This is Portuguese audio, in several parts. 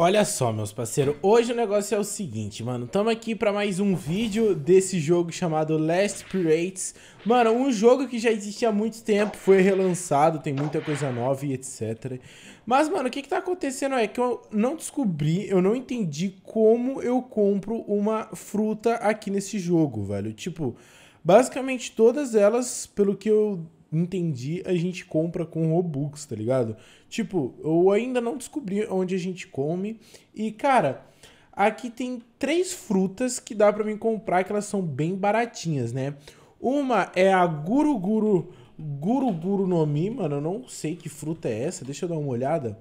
Olha só, meus parceiros, hoje o negócio é o seguinte, mano, tamo aqui pra mais um vídeo desse jogo chamado Last Pirates. Mano, um jogo que já existia há muito tempo, foi relançado, tem muita coisa nova e etc. Mas, mano, o que que tá acontecendo é que eu não descobri, eu não entendi como eu compro uma fruta aqui nesse jogo, velho. Tipo, basicamente todas elas, pelo que eu entendi, a gente compra com Robux, tá ligado? Tipo, eu ainda não descobri onde a gente come. E, cara, aqui tem três frutas que dá para mim comprar, que elas são bem baratinhas, né? Uma é a Guruguru, Guruguru Nomi, mano, eu não sei que fruta é essa, deixa eu dar uma olhada.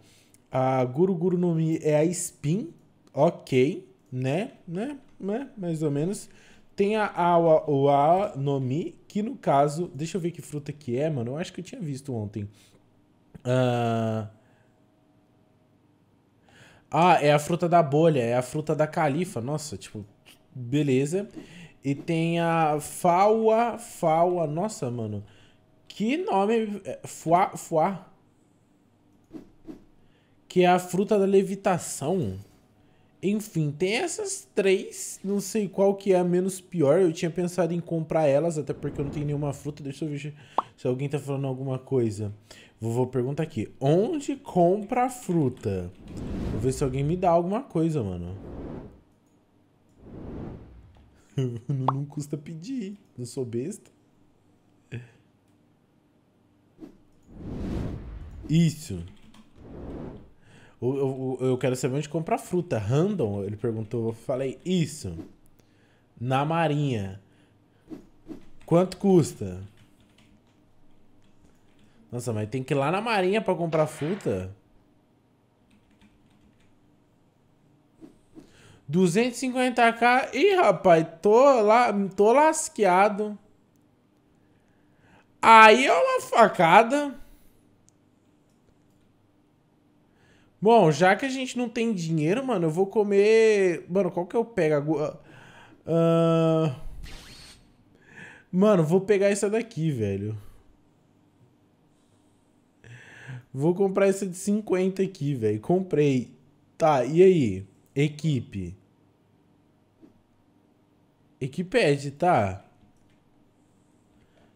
A Guruguru Nomi é a Spin, ok, né, né, né, mais ou menos. Tem a awa, o a que no caso... Deixa eu ver que fruta que é, mano. Eu acho que eu tinha visto ontem. Ah... Uh... Ah, é a fruta da bolha, é a fruta da califa. Nossa, tipo, beleza. E tem a faua, faua. Nossa, mano. Que nome. É, fuá, fuá. Que é a fruta da levitação. Enfim, tem essas três. Não sei qual que é a menos pior. Eu tinha pensado em comprar elas, até porque eu não tenho nenhuma fruta. Deixa eu ver se alguém tá falando alguma coisa. Vou perguntar aqui. Onde compra fruta? Vou ver se alguém me dá alguma coisa, mano. não custa pedir. Não sou besta. Isso. Eu, eu, eu quero saber onde comprar fruta. Random, ele perguntou. Eu falei, isso. Na Marinha. Quanto custa? Nossa, mas tem que ir lá na Marinha pra comprar fruta? 250k. Ih, rapaz, tô, lá, tô lasqueado. Aí é uma facada. Bom, já que a gente não tem dinheiro, mano, eu vou comer... Mano, qual que eu pego? Uh... Mano, vou pegar essa daqui, velho. Vou comprar essa de 50 aqui, velho. Comprei. Tá, e aí? Equipe. Equipe tá?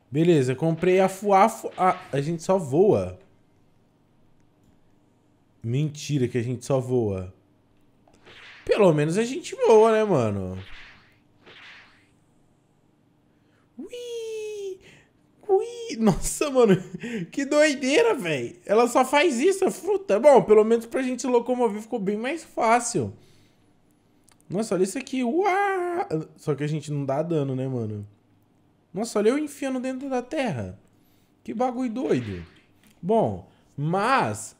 Beleza, comprei a fuafu... A... a gente só voa. Mentira que a gente só voa. Pelo menos a gente voa, né, mano? Ui! Ui! Nossa, mano, que doideira, velho. Ela só faz isso, a fruta. Bom, pelo menos pra gente se locomover ficou bem mais fácil. Nossa, olha isso aqui. Uá! Só que a gente não dá dano, né, mano? Nossa, olha eu enfiando dentro da terra. Que bagulho doido. Bom, mas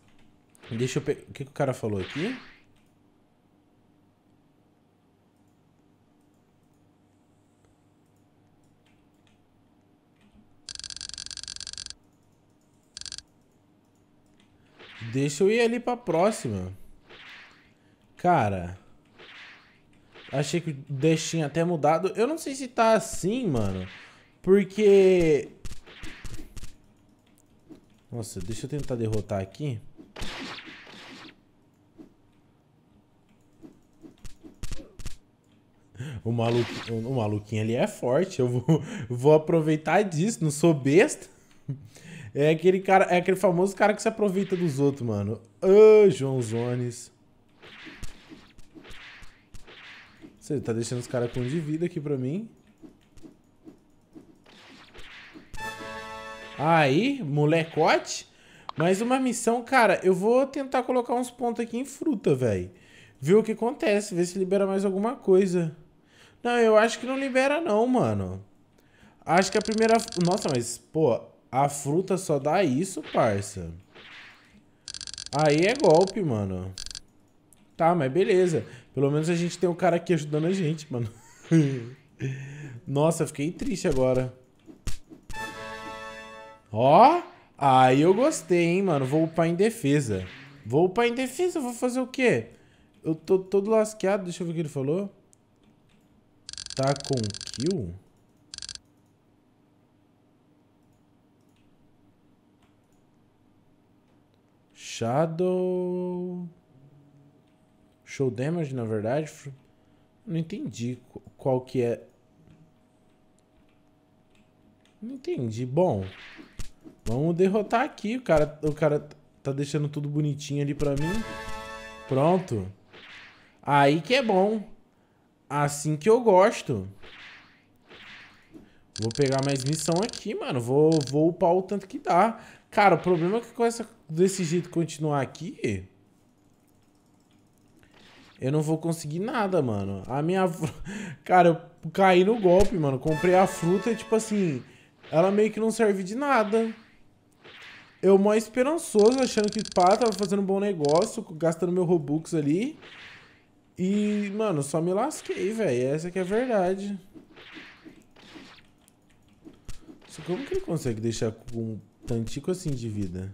Deixa eu pegar. O que, que o cara falou aqui? Deixa eu ir ali pra próxima. Cara. Achei que o Dash tinha até mudado. Eu não sei se tá assim, mano. Porque... Nossa, deixa eu tentar derrotar aqui. o, malu... o maluquinho ali é forte, eu vou, vou aproveitar disso, não sou besta. É aquele cara, é aquele famoso cara que se aproveita dos outros, mano. Ô, oh, João Zones. Você tá deixando os caras com de vida aqui pra mim. Aí, molecote. Mais uma missão, cara. Eu vou tentar colocar uns pontos aqui em fruta, velho. Ver o que acontece, ver se libera mais alguma coisa. Não, eu acho que não libera não, mano. Acho que a primeira... Nossa, mas, pô, a fruta só dá isso, parça. Aí é golpe, mano. Tá, mas beleza. Pelo menos a gente tem um cara aqui ajudando a gente, mano. Nossa, fiquei triste agora. Ó, aí eu gostei, hein, mano. Vou upar em defesa. Vou upar em defesa, vou fazer o quê? Eu tô todo lasqueado, deixa eu ver o que ele falou. Tá com kill? Shadow... Show damage, na verdade. Não entendi qual que é... Não entendi. Bom, vamos derrotar aqui. O cara, o cara tá deixando tudo bonitinho ali pra mim. Pronto. Aí que é bom. Assim que eu gosto. Vou pegar mais missão aqui, mano. Vou, vou upar o tanto que dá. Cara, o problema é que com essa, desse jeito continuar aqui... Eu não vou conseguir nada, mano. A minha... Cara, eu caí no golpe, mano. Comprei a fruta e, tipo assim... Ela meio que não serve de nada. Eu mó esperançoso, achando que, pá, tava fazendo um bom negócio, gastando meu Robux ali. E, mano, só me lasquei, velho. Essa que é a verdade. Só como que ele consegue deixar com tantico assim de vida?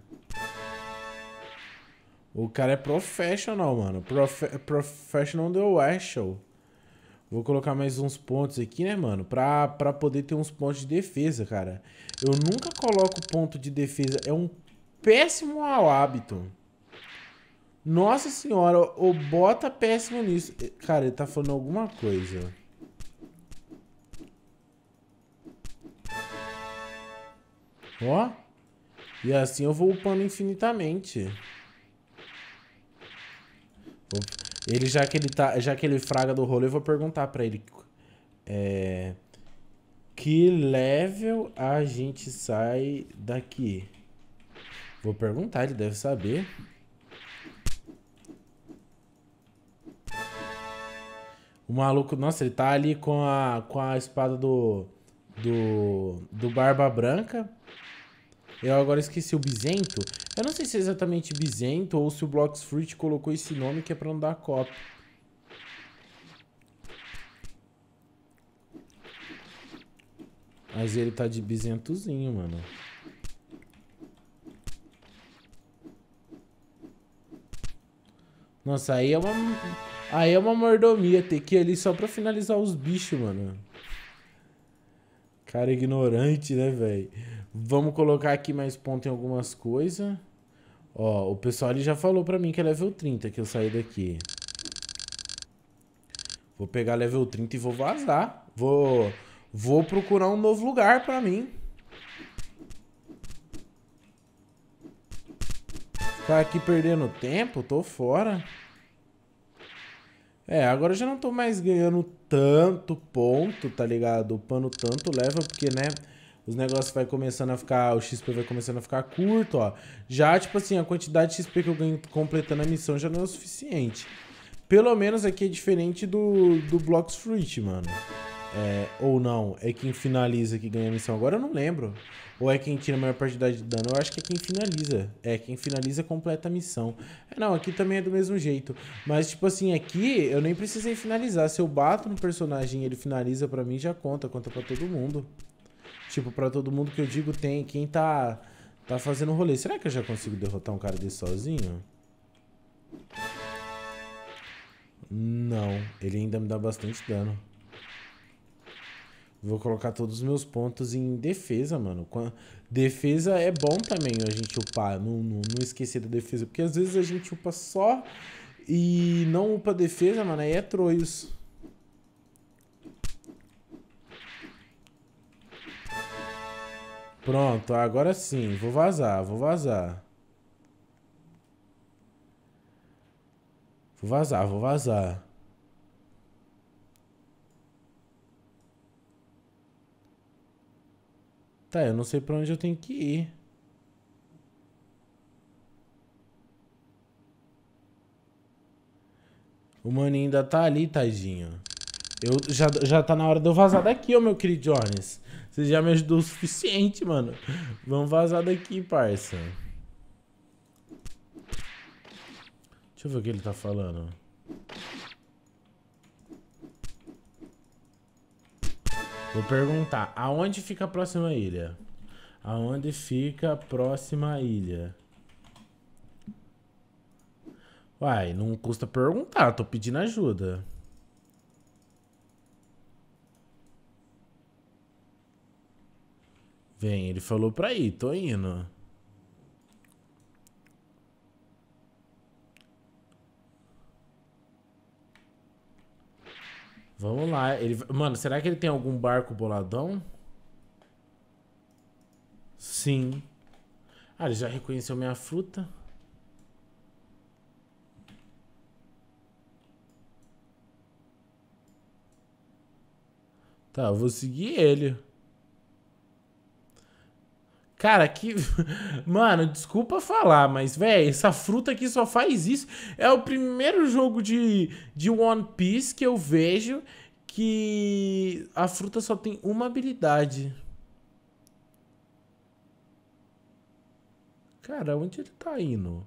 O cara é professional, mano. Profe professional The Washel. Vou colocar mais uns pontos aqui, né, mano? Pra, pra poder ter uns pontos de defesa, cara. Eu nunca coloco ponto de defesa. É um péssimo hábito. Nossa senhora, o bota péssimo nisso. Cara, ele tá falando alguma coisa. Ó. E assim eu vou upando infinitamente. Ele, já que ele tá. Já que ele fraga do rolê, eu vou perguntar pra ele. É. Que level a gente sai daqui? Vou perguntar, ele deve saber. O maluco, nossa, ele tá ali com a, com a espada do, do, do Barba Branca. Eu agora esqueci o Bizento. Eu não sei se é exatamente Bizento ou se o Blocks Fruit colocou esse nome que é pra não dar copy. Mas ele tá de bizentozinho, mano. Nossa, aí é uma Aí é uma mordomia ter que ir ali só pra finalizar os bichos, mano. Cara ignorante, né, velho? Vamos colocar aqui mais ponto em algumas coisas. Ó, o pessoal ali já falou pra mim que é level 30 que eu saí daqui. Vou pegar level 30 e vou vazar. Vou, vou procurar um novo lugar pra mim. Ficar tá aqui perdendo tempo? Tô fora. É, agora eu já não tô mais ganhando tanto ponto, tá ligado? O pano tanto leva, porque, né? Os negócios vai começando a ficar. O XP vai começando a ficar curto, ó. Já, tipo assim, a quantidade de XP que eu ganho completando a missão já não é o suficiente. Pelo menos aqui é diferente do, do Blocks Fruit, mano é, ou não, é quem finaliza que ganha a missão. Agora eu não lembro. Ou é quem tira a maior quantidade de dano. Eu acho que é quem finaliza. É, quem finaliza completa a missão. É, não, aqui também é do mesmo jeito. Mas, tipo assim, aqui eu nem precisei finalizar. Se eu bato no personagem e ele finaliza pra mim, já conta. Conta pra todo mundo. Tipo, pra todo mundo que eu digo tem. Quem tá, tá fazendo rolê. Será que eu já consigo derrotar um cara desse sozinho? Não. Ele ainda me dá bastante dano. Vou colocar todos os meus pontos em defesa, mano. Defesa é bom também a gente upar. Não, não, não esquecer da defesa. Porque às vezes a gente upa só e não upa defesa, mano. Aí é troios. Pronto, agora sim. Vou vazar, vou vazar. Vou vazar, vou vazar. Tá, eu não sei pra onde eu tenho que ir. O maninho ainda tá ali, tadinho. Eu, já, já tá na hora de eu vazar daqui, ô meu querido Jones. Você já me ajudou o suficiente, mano. Vamos vazar daqui, parça. Deixa eu ver o que ele tá falando. Vou perguntar, aonde fica a próxima ilha? Aonde fica a próxima ilha? Uai, não custa perguntar, tô pedindo ajuda. Vem, ele falou pra ir, tô indo. Vamos lá. Ele... Mano, será que ele tem algum barco boladão? Sim. Ah, ele já reconheceu minha fruta. Tá, eu vou seguir ele. Cara, que. Mano, desculpa falar, mas, velho, essa fruta aqui só faz isso. É o primeiro jogo de, de One Piece que eu vejo que a fruta só tem uma habilidade. Cara, onde ele tá indo?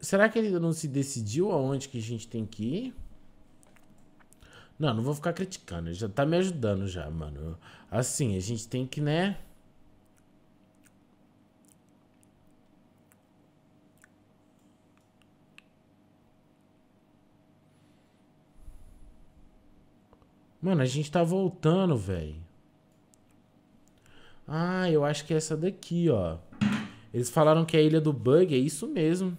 Será que ele ainda não se decidiu aonde que a gente tem que ir? Não, não vou ficar criticando. Ele já tá me ajudando já, mano. Assim, a gente tem que, né? Mano, a gente tá voltando, velho. Ah, eu acho que é essa daqui, ó. Eles falaram que é a Ilha do Bug, é isso mesmo.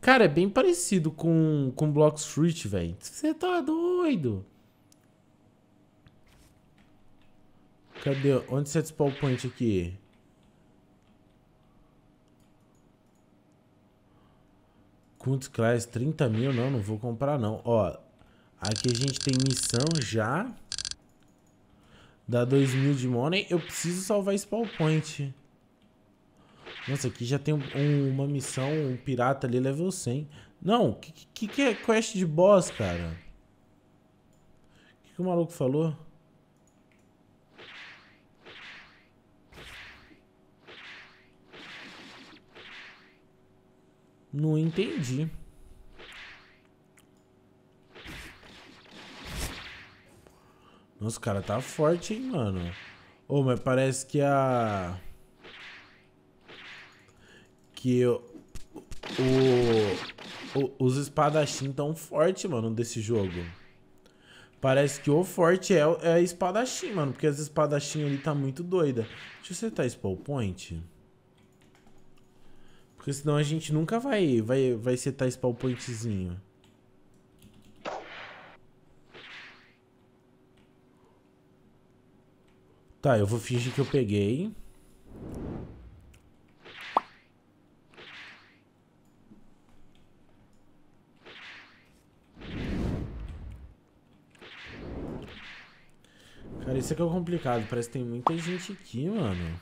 Cara, é bem parecido com, com Block Street, velho. Você tá doido? Cadê? Onde você é spawn point aqui? Kunz Class 30 mil? Não, não vou comprar não. Ó, Aqui a gente tem missão já. Dá 2.000 mil de money. Eu preciso salvar esse PowerPoint. Nossa, aqui já tem um, uma missão, um pirata ali, level 100. Não, que, que, que é quest de boss, cara? O que, que o maluco falou? Não entendi. Nossa, o cara tá forte, hein, mano. Ô, oh, mas parece que a... Que O... o... Os espadachim tão forte, mano, desse jogo. Parece que o forte é, é a espadachim, mano. Porque as espadachim ali tá muito doida. Deixa eu acertar spawn point. Porque senão a gente nunca vai, vai, vai setar spawn pointzinho. Tá, eu vou fingir que eu peguei. Cara, isso aqui é complicado. Parece que tem muita gente aqui, mano.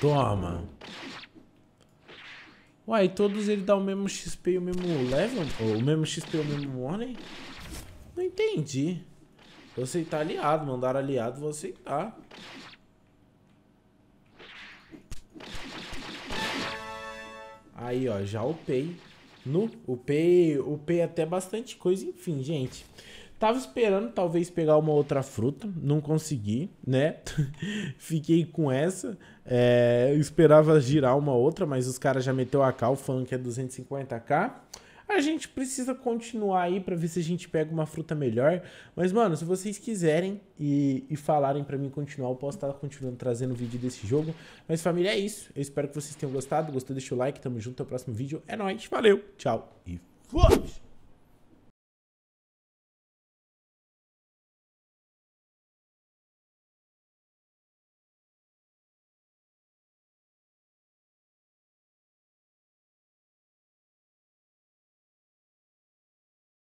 Toma. Uai, todos eles dão o mesmo XP e o mesmo level? Ou o mesmo XP e o mesmo morning? Não entendi. Vou aceitar tá aliado, mandar aliado, vou aceitar. Tá. Aí, ó, já upei. No, upei, upei até bastante coisa, enfim, gente. Tava esperando talvez pegar uma outra fruta, não consegui, né? Fiquei com essa. É, esperava girar uma outra, mas os caras já meteu a cal falando que é 250k. A gente precisa continuar aí para ver se a gente pega uma fruta melhor. Mas, mano, se vocês quiserem e, e falarem para mim continuar, eu posso estar continuando trazendo vídeo desse jogo. Mas, família, é isso. Eu espero que vocês tenham gostado. Gostou, deixa o like. Tamo junto. Até o próximo vídeo. É nóis. Valeu. Tchau. E fui